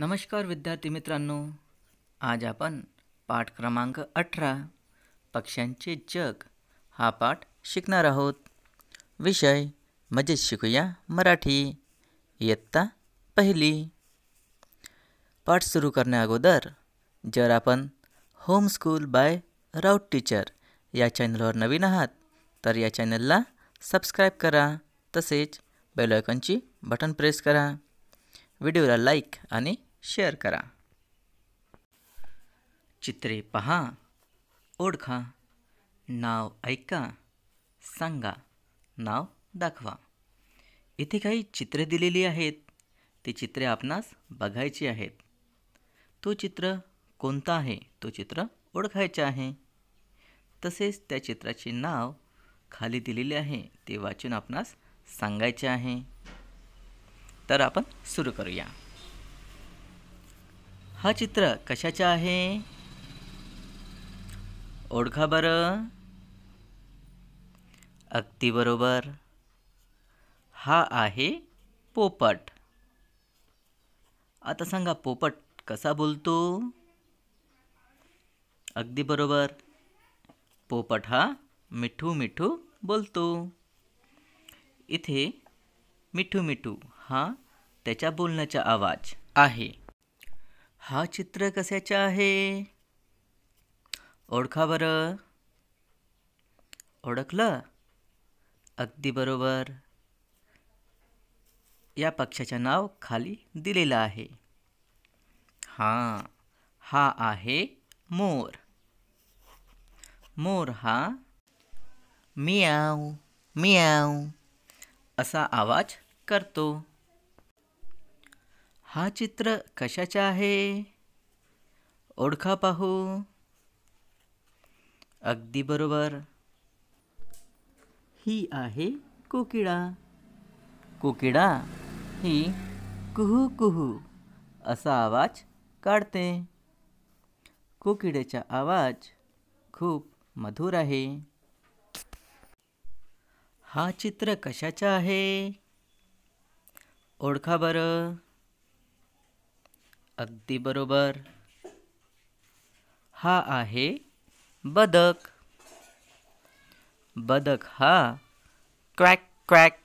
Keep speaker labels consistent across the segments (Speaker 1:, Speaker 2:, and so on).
Speaker 1: नमस्कार विद्यार्थी मित्रांनो आज आपण पाठ क्रमांक अठरा पक्ष्यांचे जग हा पाठ शिकणार आहोत विषय मजेत शिकूया मराठी इयत्ता पहिली पाठ सुरू करण्याअगोदर जर आपण home school by Raut teacher या चॅनलवर नवीन आहात तर या चॅनलला सबस्क्राईब करा तसेच बेलायकॉनची बटन प्रेस करा व्हिडिओला लाईक आणि शेअर करा चित्रे पहा ओळखा नाव ऐका सांगा नाव दाखवा इथे काही चित्रे दिलेली आहेत ती चित्रे आपणास बघायची आहेत तो चित्र कोणता आहे तो चित्र ओळखायचे आहे तसेच त्या चित्राचे नाव खाली दिलेले आहे ते वाचून आपणास सांगायचे आहे तर आपण सुरू करूया हा चित्र कशाचा आहे ओळखा बरं अगदी बरोबर हा आहे पोपट आता सांगा पोपट कसा बोलतो अगदी बरोबर पोपट हा मिठू मिठू बोलतो इथे मिठू मिठू हा त्याच्या बोलण्याचा आवाज आहे हा चित्र कशाचा आहे ओळखा बरं ओळखलं अगदी बरोबर या पक्षाचं नाव खाली दिलेलं आहे हा हा आहे मोर मोर हा मियाव मियाव असा आवाज करतो हा चित्र कशाचा आहे ओळखा पाहू अगदी बरोबर ही आहे कोकिडा कोकिडा ही कुहू कुहू असा आवाज काढते कोकिळेचा आवाज खूप मधुर आहे हा चित्र कशाचा आहे ओळखा बरं अगदी बरोबर हा आहे बदक बदक हा क्रॅक क्वॅक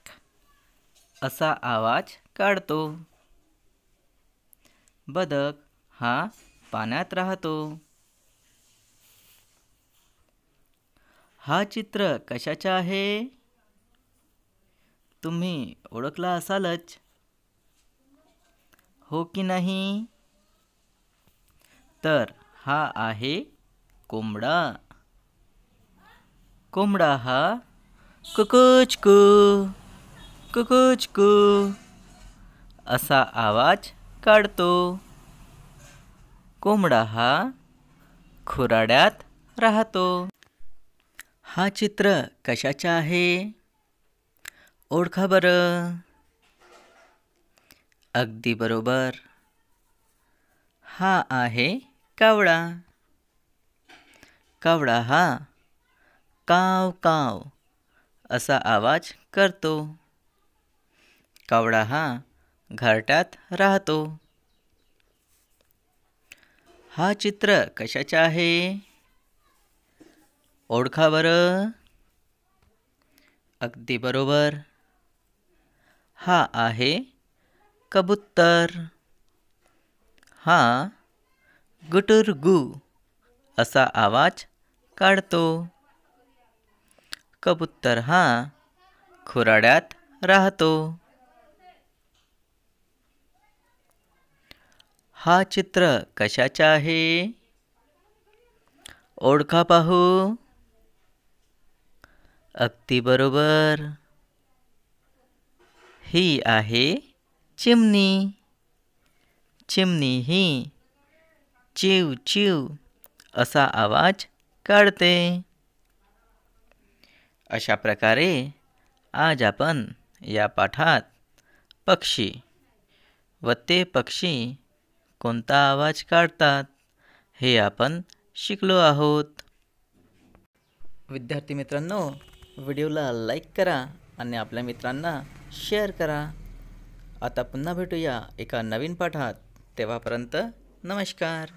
Speaker 1: असा आवाज काढतो बदक हा पाण्यात राहतो हा चित्र कशाचा आहे तुम्ही ओळखला असालच हो की नाही तर हा आहे कोंबडा कोंबडा हा कुकुच कु असा आवाज काढतो कोंबडा हा खुराड्यात राहतो हा चित्र कशाचा आहे ओळखा बरं अगदी बरोबर हा आहे कावळा कावळा हा काव काव असा आवाज करतो कावळा हा घरट्यात राहतो हा चित्र कशाचा आहे ओळखा बरं अगदी बरोबर हा आहे कबूतर हा गुटुर असा आवाज काढतो कबूतर हा खुराड्यात राहतो हा चित्र कशाचा आहे ओळखा पाहू अगदी बरोबर ही आहे चिमणी चिमणी ही चिव चिव असा आवाज काढते अशा प्रकारे आज आपण या पाठात पक्षी व ते पक्षी कोणता आवाज काढतात हे आपण शिकलो आहोत विद्यार्थी मित्रांनो व्हिडिओला लाईक करा आणि आपल्या मित्रांना शेअर करा आता पुन्हा भेटूया एका नवीन पाठात तेव्हापर्यंत Namaskar.